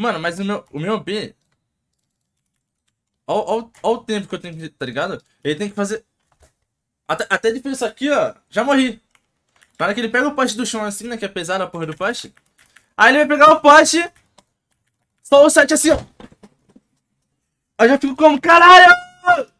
Mano, mas o meu, o meu B... Olha o tempo que eu tenho que... Tá ligado? Ele tem que fazer... Até, até ele isso aqui, ó. Já morri. Na hora que ele pega o poste do chão assim, né? Que é pesado a porra do poste. Aí ele vai pegar o poste. Só o 7 assim, ó. Eu já fico como... Caralho!